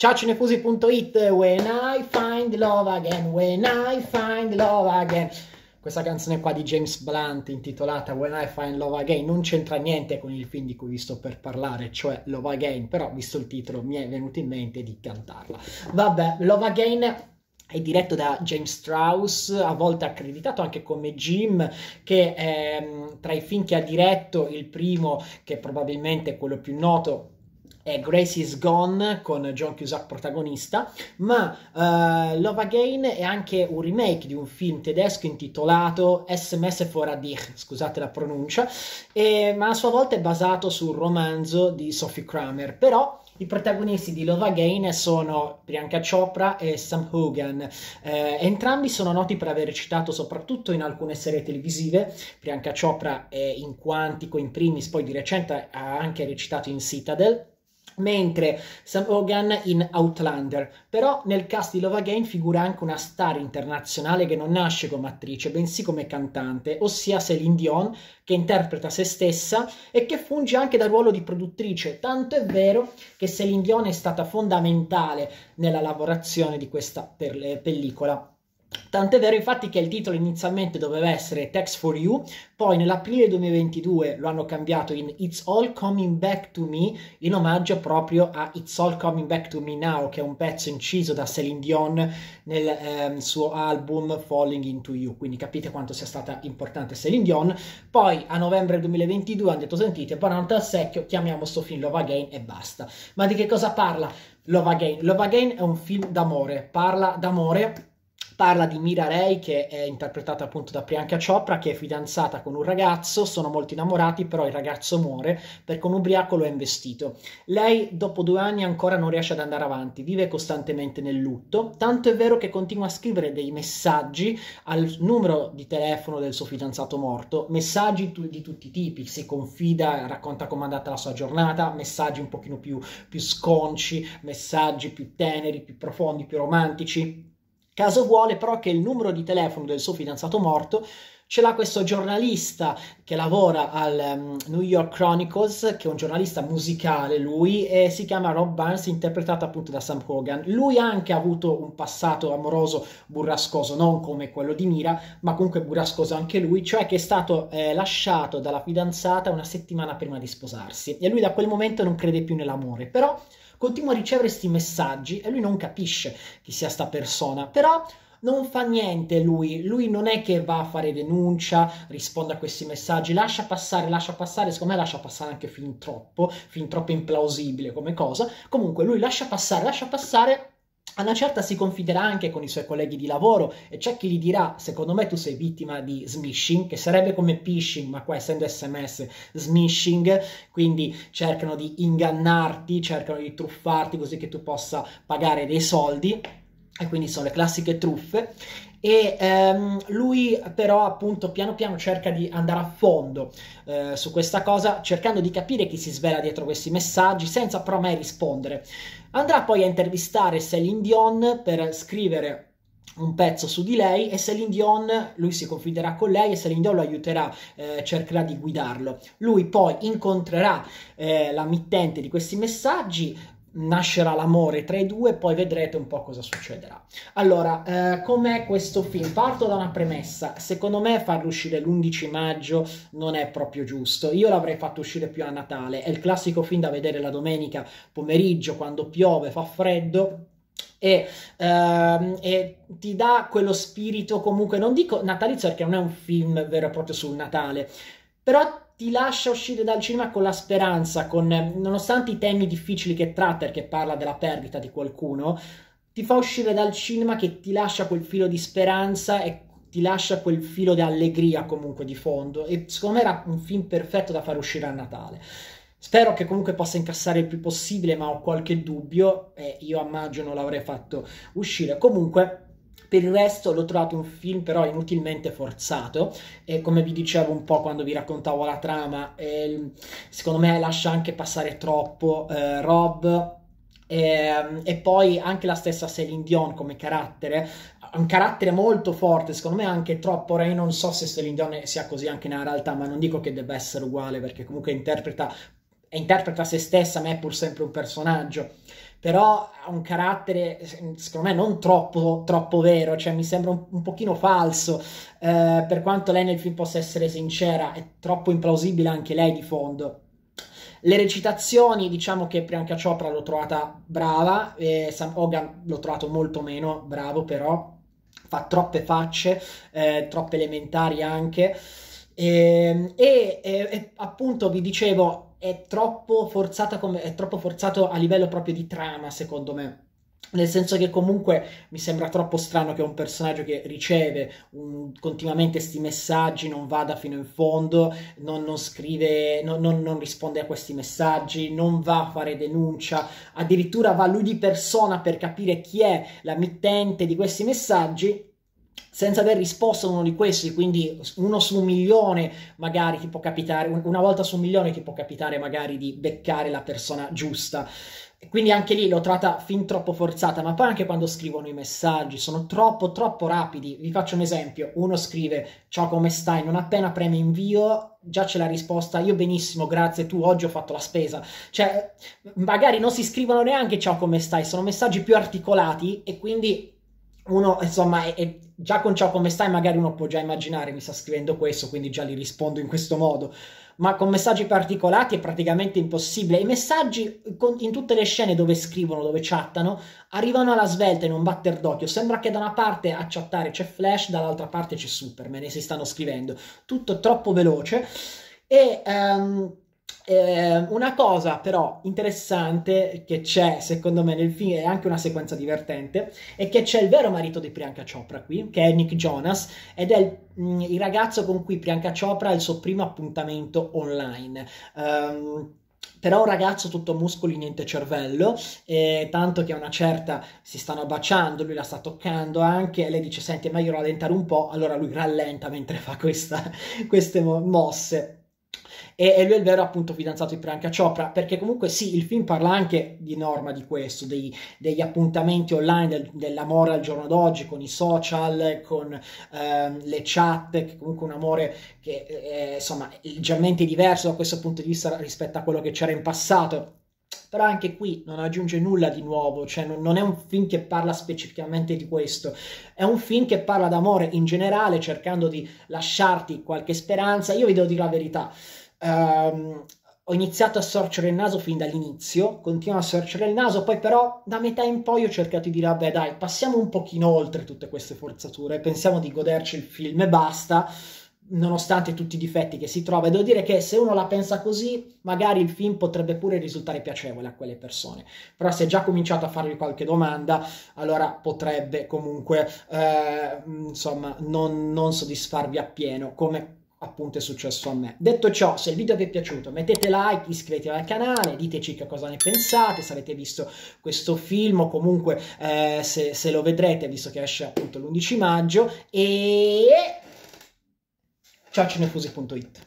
Ciao ciaocinefusi.it When I find love again, when I find love again questa canzone qua di James Blunt intitolata When I Find Love Again non c'entra niente con il film di cui vi sto per parlare, cioè Love Again, però visto il titolo mi è venuto in mente di cantarla. Vabbè, Love Again è diretto da James Strauss, a volte accreditato anche come Jim, che è, ehm, tra i film che ha diretto, il primo, che è probabilmente è quello più noto, è Grace is Gone con John Cusack protagonista, ma uh, Love Again è anche un remake di un film tedesco intitolato SMS for Adich, scusate la pronuncia, e, ma a sua volta è basato sul romanzo di Sophie Kramer, però i protagonisti di Love Again sono Priyanka Chopra e Sam Hogan. Eh, entrambi sono noti per aver recitato soprattutto in alcune serie televisive. Priyanka Chopra è in Quantico in primis, poi di recente ha anche recitato in Citadel mentre Sam Hogan in Outlander. Però nel cast di Love Again figura anche una star internazionale che non nasce come attrice, bensì come cantante, ossia Celine Dion, che interpreta se stessa e che funge anche dal ruolo di produttrice, tanto è vero che Celine Dion è stata fondamentale nella lavorazione di questa per- pellicola. Tant'è vero infatti che il titolo inizialmente doveva essere Text for You, poi nell'aprile 2022 lo hanno cambiato in It's All Coming Back to Me, in omaggio proprio a It's All Coming Back to Me Now, che è un pezzo inciso da Celine Dion nel ehm, suo album Falling Into You, quindi capite quanto sia stata importante Celine Dion. Poi a novembre 2022 hanno detto sentite, Bananta al secchio, chiamiamo sto film Love Again e basta. Ma di che cosa parla Love Again? Love Again è un film d'amore, parla d'amore Parla di Mira Ray, che è interpretata appunto da Priyanka Chopra, che è fidanzata con un ragazzo, sono molto innamorati, però il ragazzo muore perché un ubriaco lo ha investito. Lei, dopo due anni, ancora non riesce ad andare avanti, vive costantemente nel lutto. Tanto è vero che continua a scrivere dei messaggi al numero di telefono del suo fidanzato morto, messaggi tu- di tutti i tipi, si confida, racconta com'è andata la sua giornata, messaggi un pochino più, più sconci, messaggi più teneri, più profondi, più romantici. Caso vuole però che il numero di telefono del suo fidanzato morto ce l'ha questo giornalista che lavora al um, New York Chronicles, che è un giornalista musicale lui, e si chiama Rob Barnes, interpretato appunto da Sam Hogan. Lui anche ha avuto un passato amoroso burrascoso, non come quello di Mira, ma comunque burrascoso anche lui, cioè che è stato eh, lasciato dalla fidanzata una settimana prima di sposarsi. E lui da quel momento non crede più nell'amore, però... Continua a ricevere questi messaggi e lui non capisce chi sia sta persona, però non fa niente lui, lui non è che va a fare denuncia, risponde a questi messaggi, lascia passare, lascia passare, secondo me lascia passare anche fin troppo, fin troppo implausibile come cosa, comunque lui lascia passare, lascia passare a una certa si confiderà anche con i suoi colleghi di lavoro e c'è chi gli dirà secondo me tu sei vittima di smishing che sarebbe come phishing ma qua essendo sms smishing quindi cercano di ingannarti cercano di truffarti così che tu possa pagare dei soldi e quindi sono le classiche truffe e ehm, lui però appunto piano piano cerca di andare a fondo eh, su questa cosa cercando di capire chi si svela dietro questi messaggi senza però mai rispondere andrà poi a intervistare Celine Dion per scrivere un pezzo su di lei e Celine Dion, lui si confiderà con lei e Celine Dion lo aiuterà, eh, cercherà di guidarlo. Lui poi incontrerà eh, la mittente di questi messaggi, nascerà l'amore tra i due, poi vedrete un po' cosa succederà. Allora, eh, com'è questo film? Parto da una premessa. Secondo me farlo uscire l'11 maggio non è proprio giusto. Io l'avrei fatto uscire più a Natale. È il classico film da vedere la domenica pomeriggio quando piove, fa freddo. E, ehm, e, ti dà quello spirito comunque, non dico natalizio perché non è un film vero e proprio sul Natale, però ti lascia uscire dal cinema con la speranza, con, nonostante i temi difficili che tratta, perché parla della perdita di qualcuno, ti fa uscire dal cinema che ti lascia quel filo di speranza e ti lascia quel filo di allegria comunque di fondo e secondo me era un film perfetto da far uscire a Natale. Spero che comunque possa incassare il più possibile, ma ho qualche dubbio e io a maggio non l'avrei fatto uscire. Comunque per il resto l'ho trovato un film però inutilmente forzato e come vi dicevo un po' quando vi raccontavo la trama, eh, secondo me lascia anche passare troppo eh, Rob. Eh, e poi anche la stessa Celine Dion come carattere un carattere molto forte, secondo me anche troppo. Ora, io non so se Celine Dion sia così anche nella realtà, ma non dico che debba essere uguale, perché comunque interpreta, interpreta se stessa, ma è pur sempre un personaggio però ha un carattere, secondo me, non troppo, troppo vero, cioè mi sembra un, un pochino falso, eh, per quanto lei nel film possa essere sincera, è troppo implausibile anche lei di fondo. Le recitazioni, diciamo che Priyanka Chopra l'ho trovata brava, e Sam Hogan l'ho trovato molto meno bravo però, fa troppe facce, eh, troppe elementari anche, ehm, e, e, e appunto vi dicevo è troppo, come, è troppo forzato a livello proprio di trama, secondo me. Nel senso che comunque mi sembra troppo strano che un personaggio che riceve un, continuamente questi messaggi non vada fino in fondo, non, non scrive, non, non, non, risponde a questi messaggi, non va a fare denuncia, addirittura va lui di persona per capire chi è la mittente di questi messaggi senza aver risposto a uno di questi, quindi uno su un milione magari ti può capitare, una volta su un milione ti può capitare magari di beccare la persona giusta. Quindi anche lì l'ho tratta fin troppo forzata, ma poi anche quando scrivono i messaggi sono troppo troppo rapidi. Vi faccio un esempio, uno scrive ciao come stai, non appena preme invio già c'è la risposta io benissimo, grazie, tu oggi ho fatto la spesa. Cioè magari non si scrivono neanche ciao come stai, sono messaggi più articolati e quindi uno, insomma, è, è, già con ciò come stai, magari uno può già immaginare mi sta scrivendo questo, quindi già gli rispondo in questo modo. Ma con messaggi particolati è praticamente impossibile. I messaggi con, in tutte le scene dove scrivono, dove chattano, arrivano alla svelta in un batter d'occhio. Sembra che da una parte a chattare c'è Flash, dall'altra parte c'è Superman e si stanno scrivendo. Tutto troppo veloce. E. Um, eh, una cosa però interessante che c'è secondo me nel film, è anche una sequenza divertente, è che c'è il vero marito di Priyanka Chopra qui, che è Nick Jonas, ed è il, mh, mm, il ragazzo con cui Priyanka Chopra ha il suo primo appuntamento online. Um, però un ragazzo tutto muscoli, niente cervello, eh, tanto che a una certa si stanno baciando, lui la sta toccando anche, e lei dice senti è meglio rallentare un po', allora lui rallenta mentre fa questa, queste mosse e, e lui è il vero appunto fidanzato di Priyanka Chopra, perché comunque sì, il film parla anche di norma di questo, dei, degli appuntamenti online, del, dell'amore al giorno d'oggi, con i social, con ehm, le chat, comunque un amore che è, eh, eh, insomma, leggermente diverso da questo punto di vista rispetto a quello che c'era in passato però anche qui non aggiunge nulla di nuovo, cioè non, non, è un film che parla specificamente di questo, è un film che parla d'amore in generale, cercando di lasciarti qualche speranza. Io vi devo dire la verità, Um, ho iniziato a sorcere il naso fin dall'inizio, continuo a sorcere il naso, poi però da metà in poi ho cercato di dire, vabbè dai, passiamo un pochino oltre tutte queste forzature, pensiamo di goderci il film e basta, nonostante tutti i difetti che si trova. E devo dire che se uno la pensa così, magari il film potrebbe pure risultare piacevole a quelle persone. Però se è già cominciato a farvi qualche domanda, allora potrebbe comunque, eh, insomma, non, non soddisfarvi appieno, come appunto è successo a me. Detto ciò, se il video vi è piaciuto mettete like, iscrivetevi al canale, diteci che cosa ne pensate, se avete visto questo film o comunque eh, se, se lo vedrete, visto che esce appunto l'11 maggio, e ciao cinefusi.it.